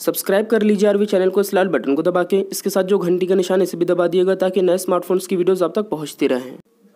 subscribe कर लीजिए RV channel को इस लाल बटन को दबा के इसके साथ जो घंटी का निशान इसे भी दबा दिएगा ताकि नए स्मार्टफोन्स की वीडियोस आप तक पहुंचती रहें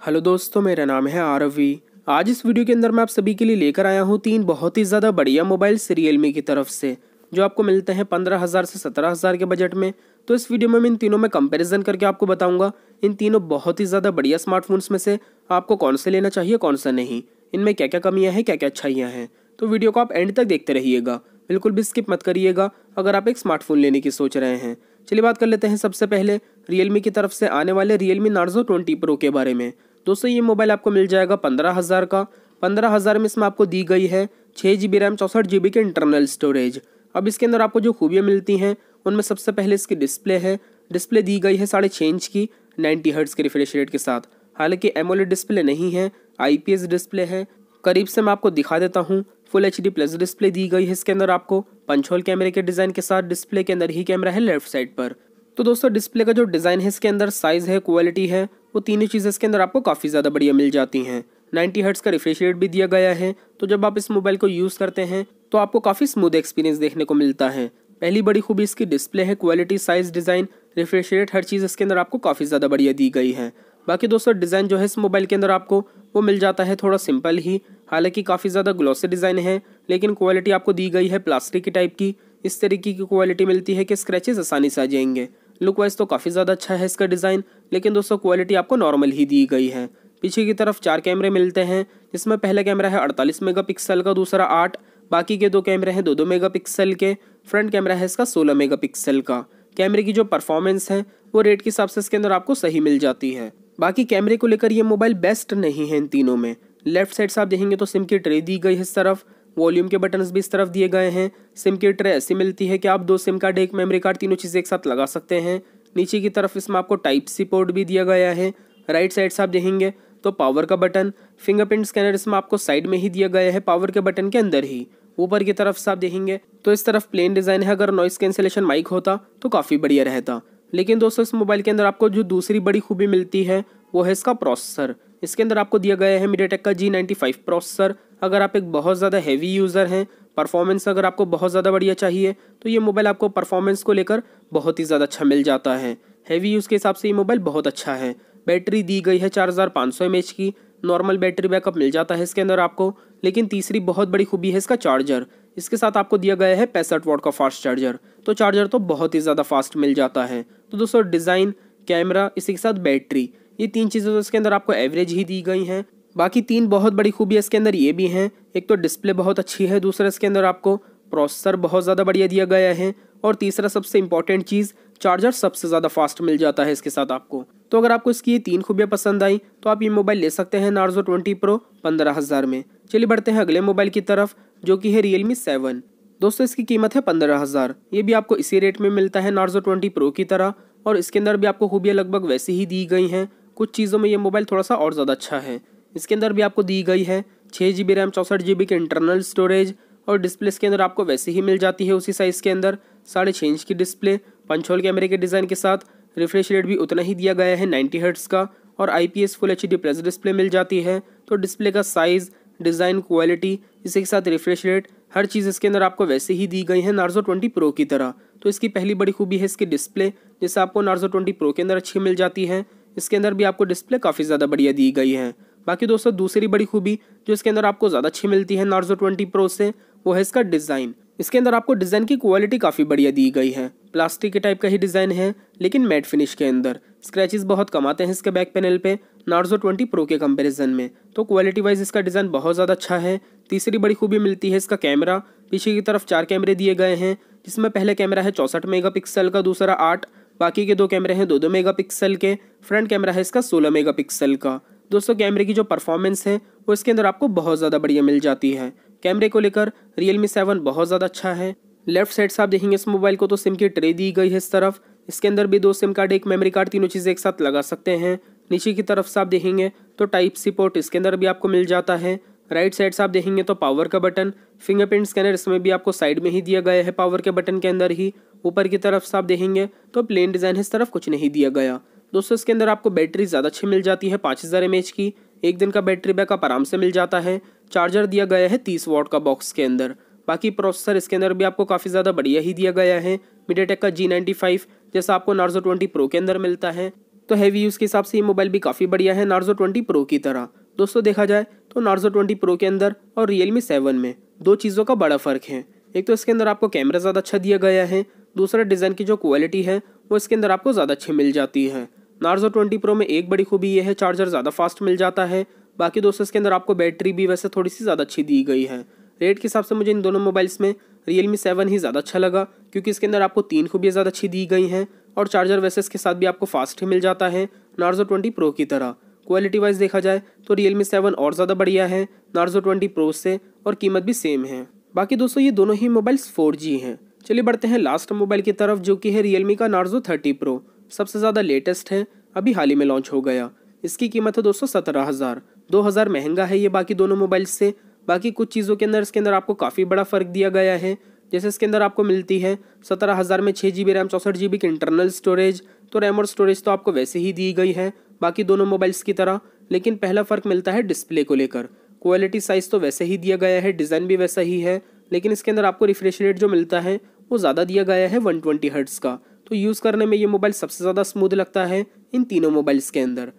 हेलो दोस्तों मेरा नाम है आरवी आज इस वीडियो के अंदर मैं आप सभी के लिए लेकर आया हूँ तीन बहुत ही ज़्यादा बढ़िया मोबाइल्स रियलमी की तरफ से जो आपको मिलते हैं पंद्रह हज़ार से सत्रह हज़ार के बजट में तो इस वीडियो में मैं इन तीनों में कंपैरिजन करके आपको बताऊंगा इन तीनों बहुत ही ज़्यादा बढ़िया स्मार्टफोन्स में से आपको कौन से लेना चाहिए कौन सा नहीं इनमें क्या क्या कमियां हैं क्या क्या अच्छाइयाँ हैं तो वीडियो को आप एंड तक देखते रहिएगा बिल्कुल भी स्किप मत करिएगा अगर आप एक स्मार्टफोन लेने की सोच रहे हैं चलिए बात कर लेते हैं सबसे पहले रियलमी की तरफ से आने वाले मी नार्जो ट्वेंटी प्रो के बारे में दोस्तों ये मोबाइल आपको मिल जाएगा पंद्रह हज़ार का पंद्रह हज़ार में इसमें आपको दी गई है छः जी बी रैम चौंसठ जी बी के इंटरनल स्टोरेज अब इसके अंदर आपको जो खूबियाँ मिलती हैं उनमें सबसे पहले इसकी डिस्प्ले है डिस्प्ले दी गई है साढ़े छः इंच की नाइन्टी हर्ट्स के रिफ्रेश रेट के साथ हालांकि एमोलेड डिस्प्ले नहीं है आईपीएस डिस्प्ले है करीब से मैं आपको दिखा देता हूँ full H D plus display दी गई है इसके अंदर आपको पंचोल कैमरे के डिज़ाइन के साथ डिस्प्ले के अंदर ही कैमरा है लेफ्ट साइड पर तो दोस्तों डिस्प्ले का जो डिज़ाइन है इसके अंदर साइज़ है क्वालिटी है वो तीनों चीज़ें इसके अंदर आपको काफ़ी ज़्यादा बढ़िया मिल जाती हैं नाइन्टी हर्ट्स का रिफ्रेश रेट भी दिया गया है तो जब आप इस मोबाइल को यूज़ करते हैं तो आपको काफ़ी स्मूथ एक्सपीरियंस देखने को मिलता है पहली बड़ी खूबी इसकी डिस्प्ले है quality size design refresh rate हर चीज़ इसके अंदर आपको काफ़ी ज़्यादा बढ़िया दी गई है बाकी दोस्तों डिज़ाइन जो है इस मोबाइल के अंदर आपको वो मिल जाता है थोड़ा सिंपल ही हालांकि काफ़ी ज़्यादा ग्लॉसी डिज़ाइन है लेकिन क्वालिटी आपको दी गई है प्लास्टिक की टाइप की इस तरीके की क्वालिटी मिलती है कि स्क्रैचेस आसानी से आ जाएंगे लुक वाइज तो काफ़ी ज़्यादा अच्छा है इसका डिज़ाइन लेकिन दोस्तों क्वालिटी आपको नॉर्मल ही दी गई है पीछे की तरफ चार कैमरे मिलते हैं जिसमें पहला कैमरा है अड़तालीस मेगा का दूसरा आठ बाकी के दो कैमरे हैं दो दो मेगा के फ्रंट कैमरा है इसका सोलह मेगा का कैमरे की जो परफॉर्मेंस है वो रेट के हिसाब से इसके अंदर आपको सही मिल जाती है बाकी कैमरे को लेकर ये मोबाइल बेस्ट नहीं है इन तीनों में लेफ्ट साइड से आप देखेंगे तो सिम की ट्रे दी गई है इस तरफ वॉल्यूम के बटन्स भी इस तरफ दिए गए हैं सिम की ट्रे ऐसी मिलती है कि आप दो सिम कार्ड एक मेमोरी कार्ड तीनों चीज़ें एक साथ लगा सकते हैं नीचे की तरफ इसमें आपको टाइप सी पोर्ट भी दिया गया है राइट साइड से आप देखेंगे तो पावर का बटन फिंगरप्रिंट स्कैनर इसमें आपको साइड में ही दिया गया है पावर के बटन के अंदर ही ऊपर की तरफ से आप देखेंगे तो इस तरफ प्लेन डिज़ाइन है अगर नॉइस कैंसिलेशन माइक होता तो काफ़ी बढ़िया रहता लेकिन दोस्तों इस मोबाइल के अंदर आपको जो दूसरी बड़ी खूबी मिलती है वो है इसका प्रोसेसर इसके अंदर आपको दिया गया है मीडियाटेक का जी नाइन्टी फाइव प्रोसेसर अगर आप एक बहुत ज़्यादा हैवी यूज़र हैं परफॉर्मेंस अगर आपको बहुत ज़्यादा बढ़िया चाहिए तो ये मोबाइल आपको परफॉर्मेंस को लेकर बहुत ही ज़्यादा अच्छा मिल जाता है हैवी यूज़ के हिसाब से ये मोबाइल बहुत अच्छा है बैटरी दी गई है चार हज़ार पाँच सौ एम एच की नॉर्मल बैटरी बैकअप मिल जाता है इसके अंदर आपको लेकिन तीसरी बहुत बड़ी खूबी है इसका चार्जर इसके साथ आपको दिया गया है पैंसठ वॉट का फास्ट चार्जर तो चार्जर तो बहुत ही ज़्यादा फास्ट मिल जाता है तो दोस्तों डिज़ाइन कैमरा इसी के साथ बैटरी ये तीन चीज़ें तो इसके अंदर आपको एवरेज ही दी गई हैं बाकी तीन बहुत बड़ी खूबियाँ इसके अंदर ये भी हैं एक तो डिस्प्ले बहुत अच्छी है दूसरा इसके अंदर आपको प्रोसेसर बहुत ज़्यादा बढ़िया दिया गया है और तीसरा सबसे इंपॉर्टेंट चीज़ चार्जर सबसे ज़्यादा फास्ट मिल जाता है इसके साथ आपको तो अगर आपको इसकी ये तीन खूबियाँ पसंद आई तो आप ये मोबाइल ले सकते हैं नार्जो ट्वेंटी प्रो पंद्रह हज़ार में चलिए बढ़ते हैं अगले मोबाइल की तरफ जो कि है रियल मी सेवन दोस्तों इसकी कीमत है पंद्रह हज़ार ये भी आपको इसी रेट में मिलता है नार्जो ट्वेंटी प्रो की तरह और इसके अंदर भी आपको खूबियाँ लगभग वैसी ही दी गई हैं कुछ चीज़ों में ये मोबाइल थोड़ा सा और ज़्यादा अच्छा है इसके अंदर भी आपको दी गई है छः जी बी रैम चौंसठ जी बी की इंटरनल स्टोरेज और डिस्प्ले इसके अंदर आपको वैसे ही मिल जाती है उसी साइज़ के अंदर साढ़े छः इंच की डिस्प्ले पंचोल कैमरे के डिज़ाइन के साथ रिफ्रेश रेट भी उतना ही दिया गया है नाइन्टी हर्ट्स का और I P S full H D plus display मिल जाती है तो डिस्प्ले का साइज़ डिज़ाइन क्वालिटी इसी के साथ रिफ्रेश रेट हर चीज़ इसके अंदर आपको वैसे ही दी गई है नार्जो ट्वेंटी प्रो की तरह तो इसकी पहली बड़ी खूबी है इसकी डिस्प्ले जैसे आपको नार्जो ट्वेंटी प्रो के अंदर अच्छी मिल जाती है इसके अंदर भी आपको डिस्प्ले काफ़ी ज़्यादा बढ़िया दी गई है बाकी दोस्तों दूसरी बड़ी खूबी जो इसके अंदर आपको ज़्यादा अच्छी मिलती है नार्जो ट्वेंटी प्रो से वो है इसका डिज़ाइन इसके अंदर आपको डिज़ाइन की क्वालिटी काफ़ी बढ़िया दी गई है प्लास्टिक के टाइप का ही डिज़ाइन है लेकिन मैट फिनिश के अंदर स्क्रैचेस बहुत कम आते हैं इसके बैक पैनल पे नार्जो ट्वेंटी प्रो के कंपैरिजन में तो क्वालिटी वाइज इसका डिज़ाइन बहुत ज़्यादा अच्छा है तीसरी बड़ी खूबी मिलती है इसका कैमरा पीछे की तरफ चार कैमरे दिए गए हैं जिसमें पहले कैमरा है चौंसठ मेगा का दूसरा आठ बाकी के दो कैमरे हैं दो दो पिक्सल के फ्रंट कैमरा है इसका सोलह पिक्सल का दोस्तों कैमरे की जो परफॉर्मेंस है वो इसके अंदर आपको बहुत ज़्यादा बढ़िया मिल जाती है कैमरे को लेकर रियल मी सेवन बहुत ज़्यादा अच्छा है लेफ्ट साइड से आप देखेंगे इस मोबाइल को तो सिम की ट्रे दी गई है इस तरफ इसके अंदर भी दो सिम कार्ड एक मेमोरी कार्ड तीनों चीज़ें एक साथ लगा सकते हैं नीचे की तरफ से आप देखेंगे तो टाइप सी पोर्ट इसके अंदर भी आपको मिल जाता है राइट साइड से आप देखेंगे तो पावर का बटन फिंगरप्रिंट स्कैनर इसमें भी आपको साइड में ही दिया गया है पावर के बटन के अंदर ही ऊपर की तरफ से आप देखेंगे तो प्लेन डिज़ाइन है इस तरफ कुछ नहीं दिया गया दोस्तों इसके अंदर आपको बैटरी ज़्यादा अच्छी मिल जाती है पाँच हज़ार एम एच की एक दिन का बैटरी बैकअप आराम से मिल जाता है चार्जर दिया गया है तीस वॉट का बॉक्स के अंदर बाकी प्रोसेसर इसके अंदर भी आपको काफ़ी ज़्यादा बढ़िया ही दिया गया है मीडिया का जी नाइन्टी फाइव जैसा आपको नार्जो ट्वेंटी प्रो के अंदर मिलता है तो हैवी यूज़ के हिसाब से ये मोबाइल भी काफ़ी बढ़िया है नार्जो ट्वेंटी प्रो की तरह दोस्तों देखा जाए तो नार्जो ट्वेंटी प्रो के अंदर और रियलमी सेवन में दो चीज़ों का बड़ा फ़र्क है एक तो इसके अंदर आपको कैमरा ज़्यादा अच्छा दिया गया है दूसरा डिज़ाइन की जो क्वालिटी है वो इसके अंदर आपको ज़्यादा अच्छी मिल जाती है नार्जो ट्वेंटी प्रो में एक बड़ी खूबी ये है चार्जर ज़्यादा फास्ट मिल जाता है बाकी दोस्तों इसके अंदर आपको बैटरी भी वैसे थोड़ी सी ज़्यादा अच्छी दी गई है रेट के हिसाब से मुझे इन दोनों मोबाइल्स में रियलमी सेवन ही ज़्यादा अच्छा लगा क्योंकि इसके अंदर आपको तीन खूबियाँ ज़्यादा अच्छी दी गई हैं और चार्जर वैसे इसके साथ भी आपको फास्ट ही मिल जाता है नार्जो ट्वेंटी प्रो की तरह क्वालिटी वाइज देखा जाए तो रियलमी सेवन और ज़्यादा बढ़िया है नार्जो ट्वेंटी प्रो से और कीमत भी सेम है बाकी दोस्तों ये दोनों ही मोबाइल्स फोर हैं चलिए बढ़ते हैं लास्ट मोबाइल की तरफ जो कि है रियलमी का नार्जो थर्टी प्रो सबसे ज़्यादा लेटेस्ट है अभी हाल ही में लॉन्च हो गया इसकी कीमत है दो सौ सत्रह हज़ार दो हज़ार महंगा है ये बाकी दोनों मोबाइल से बाकी कुछ चीज़ों के अंदर इसके अंदर आपको काफ़ी बड़ा फ़र्क दिया गया है जैसे इसके अंदर आपको मिलती है सत्रह हज़ार में छः जी बी रैम चौंसठ जी बी की इंटरनल स्टोरेज तो रैम और स्टोरेज तो आपको वैसे ही दी गई है बाकी दोनों मोबाइल्स की तरह लेकिन पहला फ़र्क मिलता है डिस्प्ले को लेकर क्वालिटी साइज़ तो वैसे ही दिया गया है डिज़ाइन भी वैसा ही है लेकिन इसके अंदर आपको रिफ्रेश रेट जो मिलता है वो ज़्यादा दिया गया है वन ट्वेंटी हर्ट्स का तो यूज़ करने में ये मोबाइल सबसे ज़्यादा स्मूथ लगता है इन तीनों मोबाइल्स के अंदर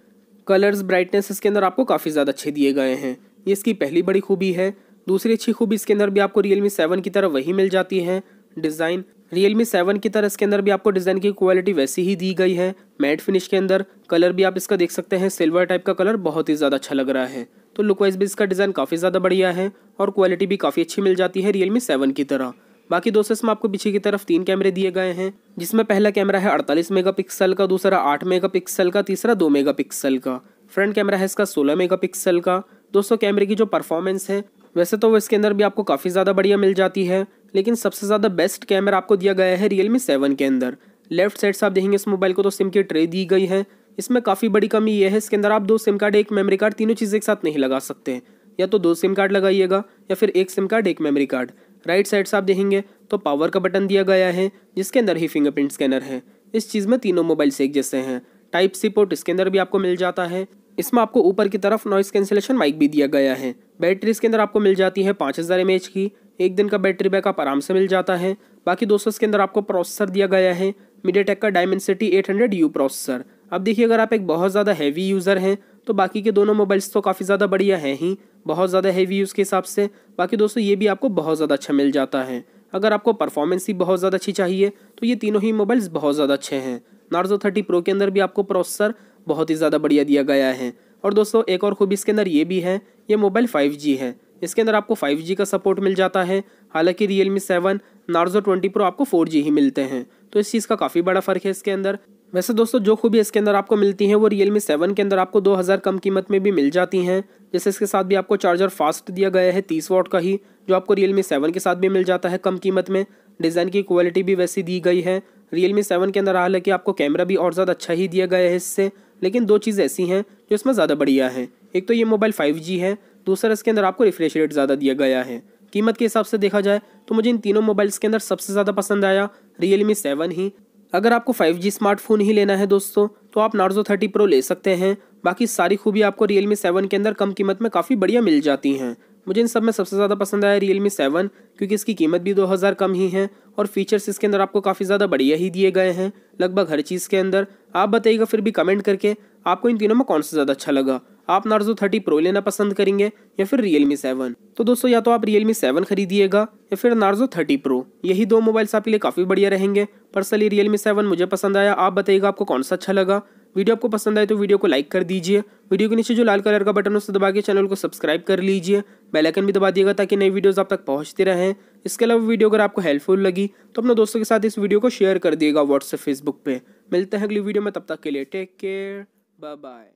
कलर्स ब्राइटनेस इसके अंदर आपको काफ़ी ज़्यादा अच्छे दिए गए हैं ये इसकी पहली बड़ी खूबी है दूसरी अच्छी खूबी इसके अंदर भी आपको रियलमी सेवन की तरह वही मिल जाती है डिज़ाइन रियलमी सेवन की तरह इसके अंदर भी आपको डिज़ाइन की क्वालिटी वैसी ही दी गई है मैट फिनिश के अंदर कलर भी आप इसका देख सकते हैं सिल्वर टाइप का कलर बहुत ही ज़्यादा अच्छा लग रहा है तो लुकवाइज़ भी इसका डिज़ाइन काफ़ी ज़्यादा बढ़िया है और क्वालिटी भी काफ़ी अच्छी मिल जाती है रियलमी सेवन की तरह बाकी दोस्तों इसमें आपको पीछे की तरफ तीन कैमरे दिए गए हैं जिसमें पहला कैमरा है 48 मेगापिक्सल का दूसरा 8 मेगापिक्सल का तीसरा 2 मेगापिक्सल का फ्रंट कैमरा है इसका 16 मेगापिक्सल का दोस्तों कैमरे की जो परफॉर्मेंस है वैसे तो वो इसके अंदर भी आपको काफ़ी ज़्यादा बढ़िया मिल जाती है लेकिन सबसे ज़्यादा बेस्ट कैमरा आपको दिया गया है रियल मी सेवन के अंदर लेफ्ट साइड से आप देखेंगे इस मोबाइल को तो सिम की ट्रे दी गई है इसमें काफ़ी बड़ी कमी यह है इसके अंदर आप दो सिम कार्ड एक मेमोरी कार्ड तीनों चीज़ें एक साथ नहीं लगा सकते या तो दो सिम कार्ड लगाइएगा या फिर एक सिम कार्ड एक मेमोरी कार्ड राइट साइड से आप देखेंगे तो पावर का बटन दिया गया है जिसके अंदर ही फिंगरप्रिंट स्कैनर है इस चीज़ में तीनों मोबाइल्स एक जैसे हैं टाइप सी पोर्ट इसके अंदर भी आपको मिल जाता है इसमें आपको ऊपर की तरफ नॉइस कैंसिलेशन माइक भी दिया गया है बैटरी इसके अंदर आपको मिल जाती है पाँच हज़ार की एक दिन का बैटरी बैकअप आराम से मिल जाता है बाकी दोस्तों इसके अंदर आपको प्रोसेसर दिया गया है मीडियाटेक का डायमेंसिटी यू प्रोसेसर अब देखिए अगर आप एक बहुत ज़्यादा हैवी यूज़र हैं तो बाकी के दोनों मोबाइल्स तो काफ़ी ज़्यादा बढ़िया हैं ही बहुत ज़्यादा हैवी उसके हिसाब से बाकी दोस्तों ये भी आपको बहुत ज़्यादा अच्छा मिल जाता है अगर आपको परफॉर्मेंस ही बहुत ज़्यादा अच्छी चाहिए तो ये तीनों ही मोबाइल्स बहुत ज़्यादा अच्छे हैं नार्जो थर्टी प्रो के अंदर भी आपको प्रोसेसर बहुत ही ज़्यादा बढ़िया दिया गया है और दोस्तों एक और खूबी इसके अंदर ये भी है ये मोबाइल फाइव है इसके अंदर आपको फाइव का सपोर्ट मिल जाता है हालाँकि Realme seven Narzo twenty pro आपको फोर ही मिलते हैं तो इस चीज़ का काफ़ी बड़ा फ़र्क है इसके अंदर वैसे दोस्तों जो खूबी इसके अंदर आपको मिलती है वो रियल मी सेवन के अंदर आपको 2000 कम कीमत में भी मिल जाती हैं जैसे इसके साथ भी आपको चार्जर फास्ट दिया गया है 30 वॉट का ही जो आपको रियल मी सेवन के साथ भी मिल जाता है कम कीमत में डिज़ाइन की क्वालिटी भी वैसी दी गई है रियल मी सेवन के अंदर हालांकि आपको कैमरा भी और ज़्यादा अच्छा ही दिया गया है इससे लेकिन दो चीज़ ऐसी हैं जो इसमें ज़्यादा बढ़िया है एक तो ये मोबाइल फाइव है दूसरा इसके अंदर आपको रिफ्रेश रेट ज़्यादा दिया गया है कीमत के हिसाब से देखा जाए तो मुझे इन तीनों मोबाइल्स के अंदर सबसे ज़्यादा पसंद आया रियल मी सेवन ही अगर आपको 5G स्मार्टफोन ही लेना है दोस्तों तो आप नार्जो 30 प्रो ले सकते हैं बाकी सारी खूबी आपको रियल मी सेवन के अंदर कम कीमत में काफ़ी बढ़िया मिल जाती हैं मुझे इन सब में सबसे ज़्यादा पसंद आया रियल मी सेवन क्योंकि इसकी कीमत भी 2000 कम ही है और फीचर्स इसके अंदर आपको काफ़ी ज़्यादा बढ़िया ही दिए गए हैं लगभग हर चीज़ के अंदर आप बताइएगा फिर भी कमेंट करके आपको इन तीनों में कौन सा ज़्यादा अच्छा लगा आप नार्जो थर्टी प्रो लेना पसंद करेंगे या फिर रियल मी सेवन तो दोस्तों या तो आप रियल मी सेवन खरीदिएगा या फिर नार्जो थर्टी प्रो यही दो मोबाइल्स आपके लिए काफ़ी बढ़िया रहेंगे पर्सनली रियल मी सेवन मुझे पसंद आया आप बताइएगा आपको कौन सा अच्छा लगा वीडियो आपको पसंद आए तो वीडियो को लाइक कर दीजिए वीडियो के नीचे जो लाल कलर का बटन उसे दबा के चैनल को सब्सक्राइब कर लीजिए बेल आइकन भी दबा दिएगा ताकि नई वीडियोस आप तक पहुंचते रहें इसके अलावा वीडियो अगर आपको हेल्पफुल लगी तो अपने दोस्तों के साथ इस वीडियो को शेयर कर दिएगा व्हाट्सएप फेसबुक पर मिलते हैं अगली वीडियो में तब तक के लिए टेक केयर बाय बाय